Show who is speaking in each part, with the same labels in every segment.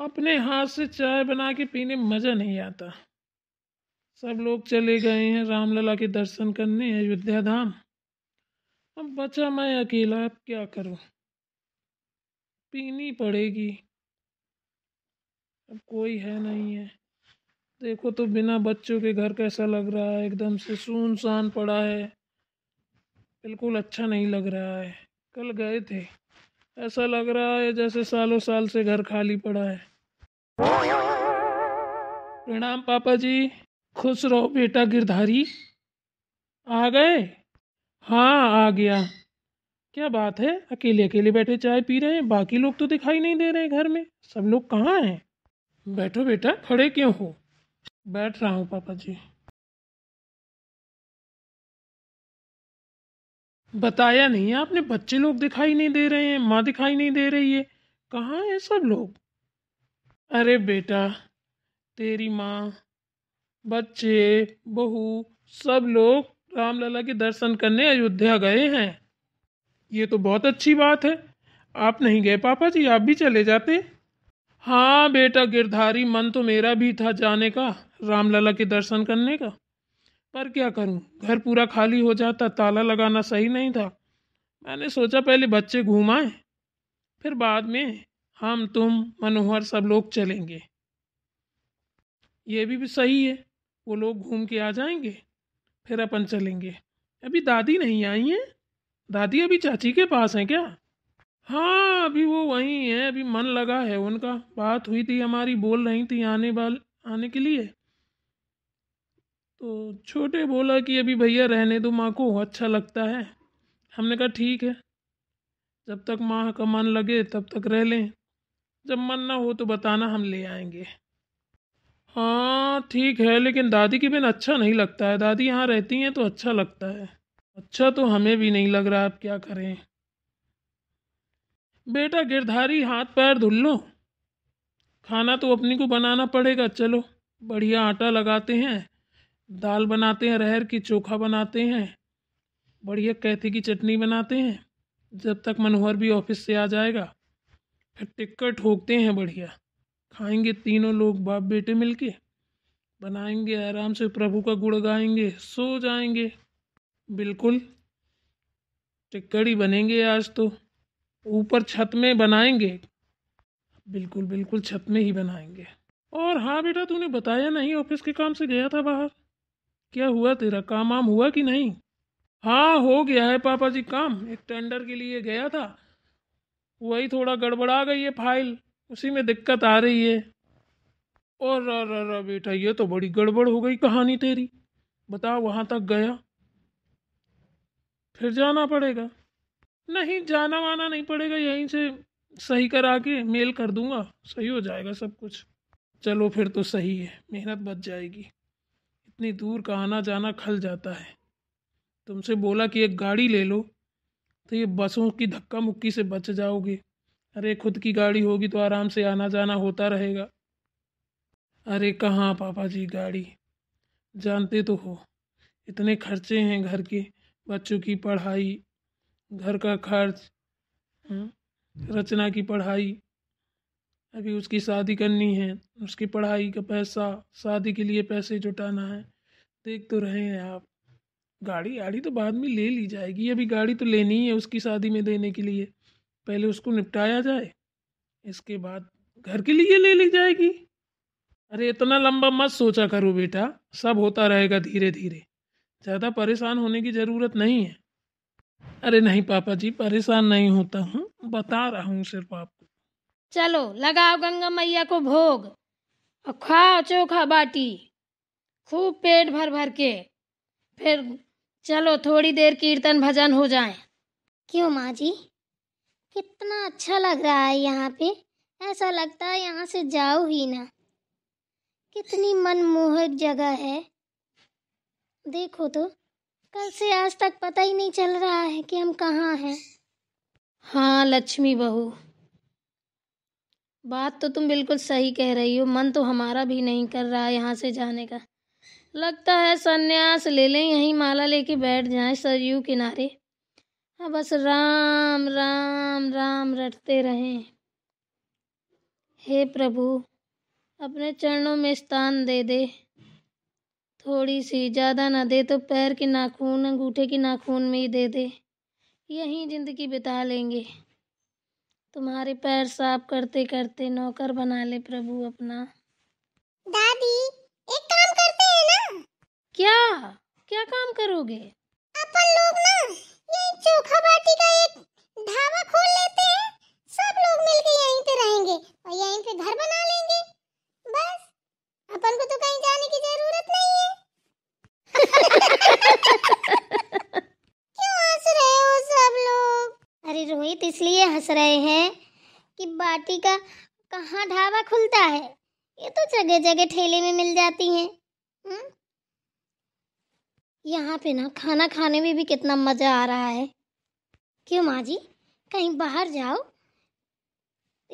Speaker 1: अपने हाथ से चाय बना के पीने मज़ा नहीं आता सब लोग चले गए हैं रामलला के दर्शन करने अयोध्या धाम अब बचा मैं अकेला अब क्या करूं पीनी पड़ेगी अब कोई है नहीं है देखो तो बिना बच्चों के घर कैसा लग रहा है एकदम से सुनसान पड़ा है बिल्कुल अच्छा नहीं लग रहा है कल गए थे ऐसा लग रहा है जैसे सालों साल से घर खाली पड़ा है प्रणाम पापा जी खुश रहो बेटा गिरधारी आ गए हाँ आ गया क्या बात है अकेले अकेले बैठे चाय पी रहे हैं बाकी लोग तो दिखाई नहीं दे रहे घर में सब लोग कहाँ हैं बैठो बेटा खड़े क्यों हो बैठ रहा हूँ पापा जी बताया नहीं आपने बच्चे लोग दिखाई नहीं दे रहे हैं माँ दिखाई नहीं दे रही है कहाँ हैं सब लोग अरे बेटा तेरी माँ बच्चे बहू सब लोग रामलला के दर्शन करने अयोध्या गए हैं ये तो बहुत अच्छी बात है आप नहीं गए पापा जी आप भी चले जाते हाँ बेटा गिरधारी मन तो मेरा भी था जाने का रामलला के दर्शन करने का पर क्या करूँ घर पूरा खाली हो जाता ताला लगाना सही नहीं था मैंने सोचा पहले बच्चे घूमाएं फिर बाद में हम तुम मनोहर सब लोग चलेंगे ये भी, भी सही है वो लोग घूम के आ जाएंगे फिर अपन चलेंगे अभी दादी नहीं आई हैं दादी अभी चाची के पास हैं क्या हाँ अभी वो वहीं हैं अभी मन लगा है उनका बात हुई थी हमारी बोल रही थी आने वाल आने के लिए तो छोटे बोला कि अभी भैया रहने दो माँ को अच्छा लगता है हमने कहा ठीक है जब तक माँ का मन लगे तब तक रह लें जब मन ना हो तो बताना हम ले आएंगे हाँ ठीक है लेकिन दादी के बिन अच्छा नहीं लगता है दादी यहाँ रहती हैं तो अच्छा लगता है अच्छा तो हमें भी नहीं लग रहा अब क्या करें बेटा गिरधारी हाथ पैर धुल लो खाना तो अपनी को बनाना पड़ेगा चलो बढ़िया आटा लगाते हैं दाल बनाते हैं रहर की चोखा बनाते हैं बढ़िया कैथी की चटनी बनाते हैं जब तक मनोहर भी ऑफिस से आ जाएगा टिक्का ठोकते हैं बढ़िया खाएंगे तीनों लोग बाप बेटे मिलके बनाएंगे आराम से प्रभु का गुड़ गाएंगे सो जाएंगे बिल्कुल टिक्कड़ी बनेंगे आज तो ऊपर छत में बनाएंगे बिल्कुल बिल्कुल छत में ही बनाएंगे और हाँ बेटा तूने बताया नहीं ऑफिस के काम से गया था बाहर क्या हुआ तेरा काम वाम हुआ कि नहीं हाँ हो गया है पापा जी काम एक टेंडर के लिए गया था वही थोड़ा गड़बड़ा गई है फाइल उसी में दिक्कत आ रही है और रा रा रा बेटा ये तो बड़ी गड़बड़ हो गई कहानी तेरी बताओ वहाँ तक गया फिर जाना पड़ेगा नहीं जाना वाना नहीं पड़ेगा यहीं से सही करा के मेल कर दूंगा सही हो जाएगा सब कुछ चलो फिर तो सही है मेहनत बच जाएगी इतनी दूर का आना जाना खल जाता है तुमसे बोला कि एक गाड़ी ले लो तो ये बसों की धक्का मुक्की से बच जाओगे अरे खुद की गाड़ी होगी तो आराम से आना जाना होता रहेगा अरे कहाँ पापा जी गाड़ी जानते तो हो इतने खर्चे हैं घर के बच्चों की पढ़ाई घर का खर्च हम्म, रचना की पढ़ाई अभी उसकी शादी करनी है उसकी पढ़ाई का पैसा शादी के लिए पैसे जुटाना है देख तो रहे हैं आप गाड़ी आड़ी तो बाद में ले ली जाएगी अभी गाड़ी तो लेनी ही है उसकी शादी में देने के लिए पहले उसको निपटाया जाए इसके बाद घर के लिए ले ली जाएगी अरे इतना लंबा मत सोचा करो बेटा सब होता रहेगा धीरे धीरे ज़्यादा परेशान होने की ज़रूरत नहीं है अरे नहीं पापा जी परेशान नहीं होता हूँ बता रहा हूँ सिर्फ आपको
Speaker 2: चलो लगाओ गंगा मैया को भोग और खाओ चोखा बाटी खूब पेट भर भर के फिर
Speaker 3: चलो थोड़ी देर कीर्तन भजन हो जाए क्यों माँ जी कितना अच्छा लग रहा है यहाँ पे ऐसा लगता है यहाँ से जाओ ही ना कितनी मनमोहक जगह है देखो तो कल से आज तक पता ही नहीं चल रहा है कि हम कहाँ हैं
Speaker 2: हाँ लक्ष्मी बहू बात तो तुम बिल्कुल सही कह रही हो मन तो हमारा भी नहीं कर रहा है यहाँ से जाने का लगता है सन्यास ले लें यहीं माला लेके बैठ जाएं सरयू किनारे हाँ बस राम राम राम रटते रहें हे प्रभु अपने चरणों में स्थान दे दे थोड़ी सी ज़्यादा ना दे तो पैर के नाखून अंगूठे के नाखून में ही दे दे यहीं ज़िंदगी बिता लेंगे तुम्हारे पैर साफ करते करते नौकर बना ले प्रभु अपना दादी क्या क्या काम करोगे
Speaker 3: अपन लोग ना ये चोखा बाटी का एक ढाबा खोल लेते हैं सब लोग मिलके यहीं पे रहेंगे और यहीं पे घर बना लेंगे बस अपन को तो कहीं जाने की जरूरत नहीं है क्यों हंस रहे हो सब लोग अरे रोहित इसलिए हंस रहे हैं कि बाटी का कहाँ ढाबा खुलता है ये तो जगह जगह ठेले में मिल जाती हैं हम्म? यहाँ पे ना खाना खाने में भी कितना मज़ा आ रहा है क्यों माँ जी कहीं बाहर जाओ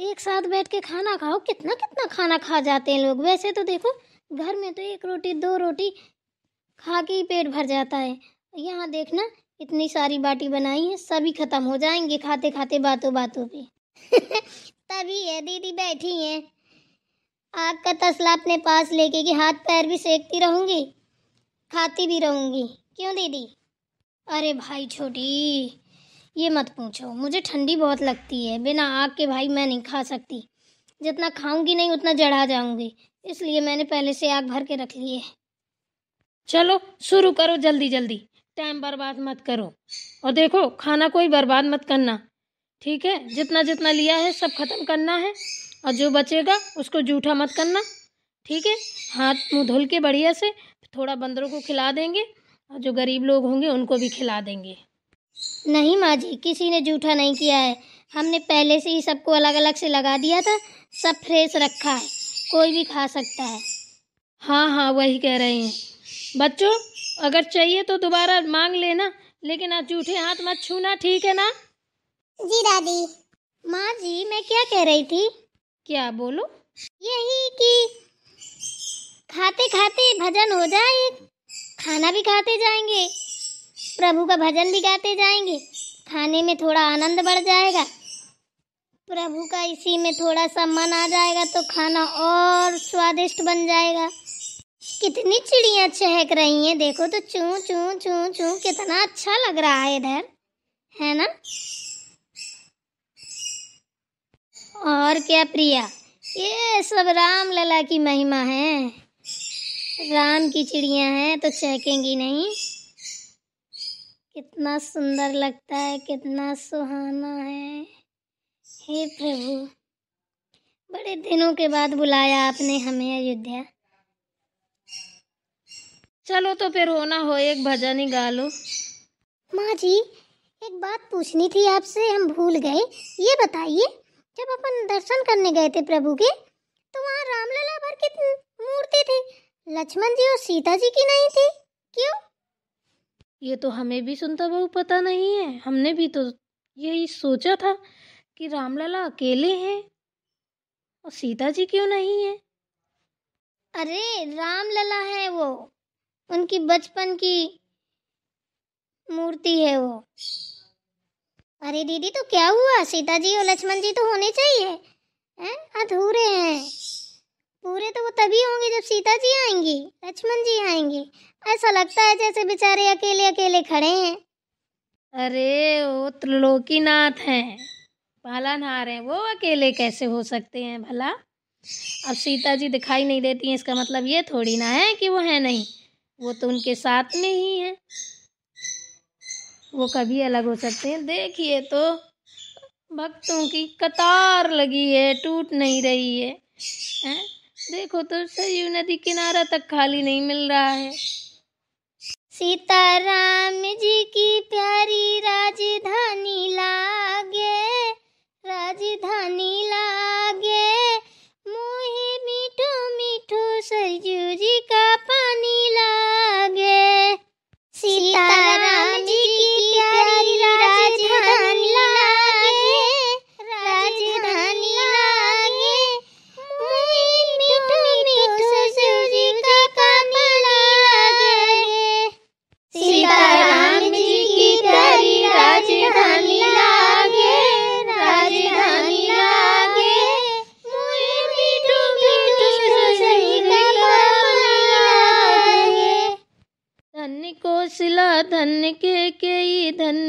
Speaker 3: एक साथ बैठ के खाना खाओ कितना कितना खाना खा जाते हैं लोग वैसे तो देखो घर में तो एक रोटी दो रोटी खा के ही पेट भर जाता है यहाँ देखना इतनी सारी बाटी बनाई है सभी ख़त्म हो जाएंगे खाते खाते बातों बातों पे तभी है दीदी बैठी हैं आग का तसला अपने पास लेके कि हाथ पैर भी सेकती रहूँगी खाती भी रहूँगी क्यों दीदी अरे भाई छोटी ये मत पूछो मुझे ठंडी बहुत लगती है बिना आग के भाई मैं नहीं खा सकती जितना खाऊंगी नहीं उतना जड़ा जाऊंगी इसलिए मैंने पहले से आग भर के रख ली है चलो शुरू करो जल्दी जल्दी
Speaker 2: टाइम बर्बाद मत करो और देखो खाना कोई बर्बाद मत करना ठीक है जितना जितना लिया है सब खत्म करना है और जो बचेगा उसको जूठा मत करना ठीक है हाथ मुँह धुल के बढ़िया से थोड़ा बंदरों को खिला देंगे और जो गरीब लोग होंगे उनको भी खिला
Speaker 3: देंगे नहीं माँ जी किसी ने जूठा नहीं किया है हमने पहले से ही सबको अलग अलग से लगा दिया था सब फ्रेश रखा है कोई भी खा सकता है
Speaker 2: हाँ हाँ वही कह रहे हैं बच्चों अगर चाहिए तो दोबारा मांग लेना लेकिन आज जूठे हाथ मत छूना ठीक है ना जी दादी
Speaker 3: माँ जी मैं क्या कह रही थी क्या बोलो यही कि खाते खाते भजन हो जाए खाना भी खाते जाएंगे प्रभु का भजन भी गाते जाएंगे खाने में थोड़ा आनंद बढ़ जाएगा प्रभु का इसी में थोड़ा सा मन आ जाएगा तो खाना और स्वादिष्ट बन जाएगा कितनी चिड़िया चहक रही हैं देखो तो चू चू चू चू कितना अच्छा लग रहा है इधर है ना और क्या प्रिया ये सब राम लला की महिमा है राम की चिड़िया हैं तो चहकेंगी नहीं कितना सुंदर लगता है कितना सुहाना है हे प्रभु बड़े दिनों के बाद बुलाया आपने हमें अयोध्या चलो तो फिर होना हो एक भजन ही गा लो माँ जी एक बात पूछनी थी आपसे हम भूल गए ये बताइए जब अपन दर्शन करने गए थे प्रभु के तो वहाँ रामलला भर की मूर्ति थी लक्ष्मण जी और सीता जी की नहीं थी क्यों ये
Speaker 2: तो हमें भी सुनता बहू पता नहीं है हमने भी तो यही सोचा था कि
Speaker 3: रामलला अकेले हैं और सीता जी क्यों नहीं है अरे रामलला है वो उनकी बचपन की मूर्ति है वो अरे दीदी तो क्या हुआ सीता जी और लक्ष्मण जी तो होने चाहिए हैं अधूरे तभी होंगे जब सीता जी आएंगी लक्ष्मण जी आएंगे ऐसा लगता है जैसे बेचारे अकेले अकेले खड़े हैं अरे वो त्रिलोकीनाथ हैं पालनहार
Speaker 2: हैं वो अकेले कैसे हो सकते हैं भला अब सीता जी दिखाई नहीं देती हैं इसका मतलब ये थोड़ी ना है कि वो है नहीं वो तो उनके साथ में ही है वो कभी अलग हो सकते हैं देखिए तो भक्तों की कतार लगी है टूट नहीं रही है, है? देखो तो सरयू
Speaker 3: नदी किनारा तक खाली नहीं मिल रहा है सीताराम जी की प्यारी राजधानी लागे राजधानी लागे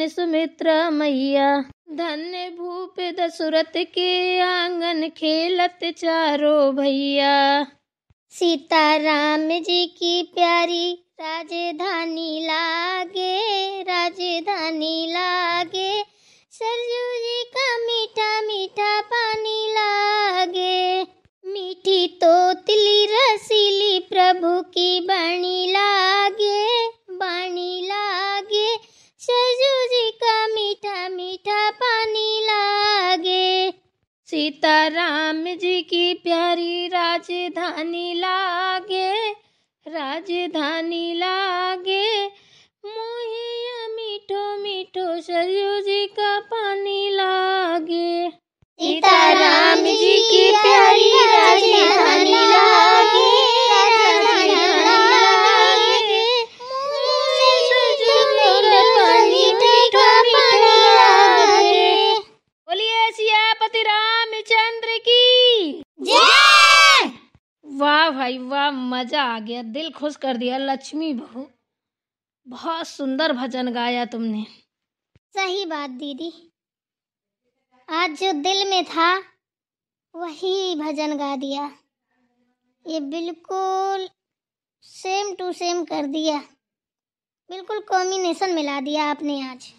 Speaker 2: सुमित्रा मैया धन्य भूप दशरथ
Speaker 3: के आंगन खेलत चारो भैया सीता राम जी की प्यारी राजधानी लागे राजधानी लागे सरजू जी का मीठा मीठा पानी लागे मीठी तो तिली रसीली प्रभु की बणी लागे
Speaker 2: सीताराम जी की प्यारी राजधानी लागे राजधानी ला मज़ा आ गया दिल खुश कर दिया लक्ष्मी बहू बहुत सुंदर भजन
Speaker 3: गाया तुमने सही बात दीदी आज जो दिल में था वही भजन गा दिया ये बिल्कुल सेम टू सेम कर दिया बिल्कुल कॉम्बिनेशन मिला दिया आपने आज